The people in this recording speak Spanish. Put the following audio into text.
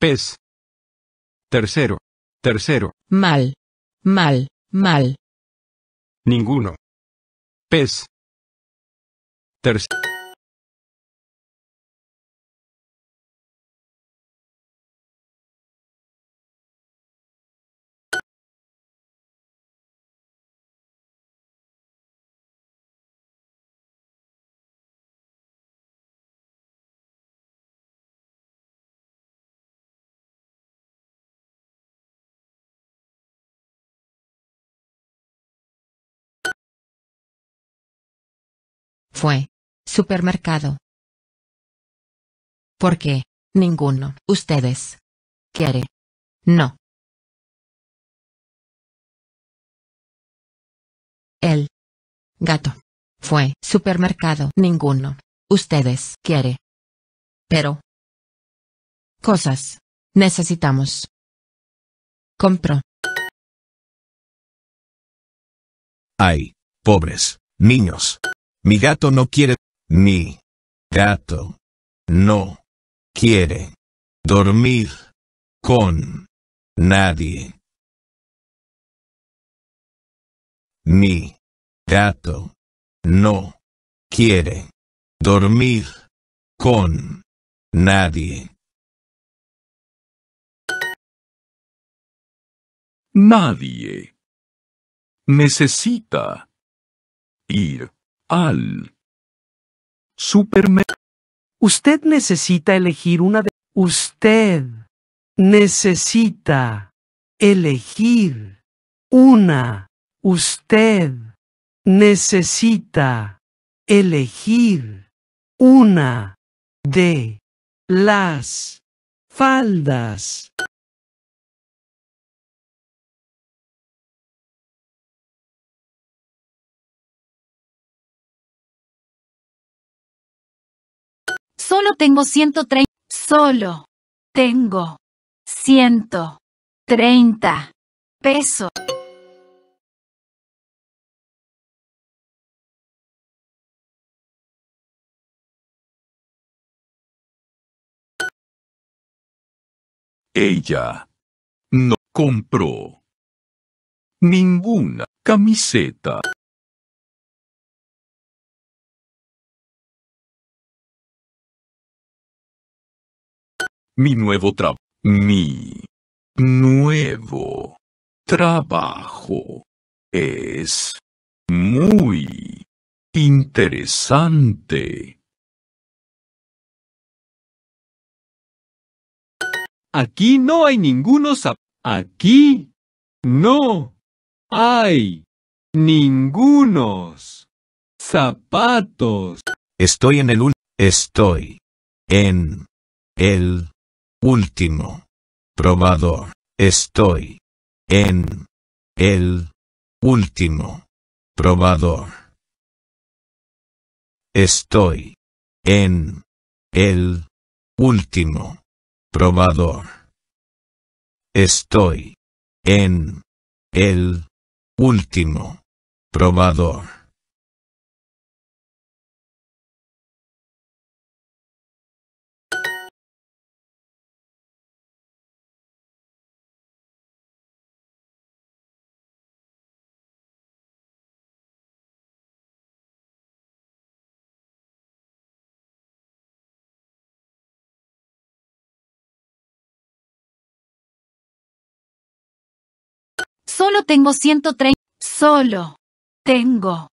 Pez. Tercero. Tercero. Mal. Mal. Mal. Ninguno. Pez. Tercero. Fue. Supermercado. Porque. Ninguno. Ustedes. Quiere. No. El. Gato. Fue. Supermercado. Ninguno. Ustedes. Quiere. Pero. Cosas. Necesitamos. Compro. Ay, pobres, niños. Mi gato no quiere. Mi gato no quiere dormir con nadie. Mi gato no quiere dormir con nadie. Nadie necesita ir al supermercado. Usted necesita elegir una de... Usted necesita elegir una. Usted necesita elegir una de las faldas Solo tengo 130. Solo tengo 130 pesos. Ella no compró ninguna camiseta. mi nuevo trabajo. Mi nuevo trabajo es muy interesante. Aquí no hay ninguno Aquí no hay ningunos zapatos. Estoy en el un. Estoy en el último probador. Estoy en el último probador. Estoy en el último probador. Estoy en el último probador. Solo tengo 130. Solo. Tengo.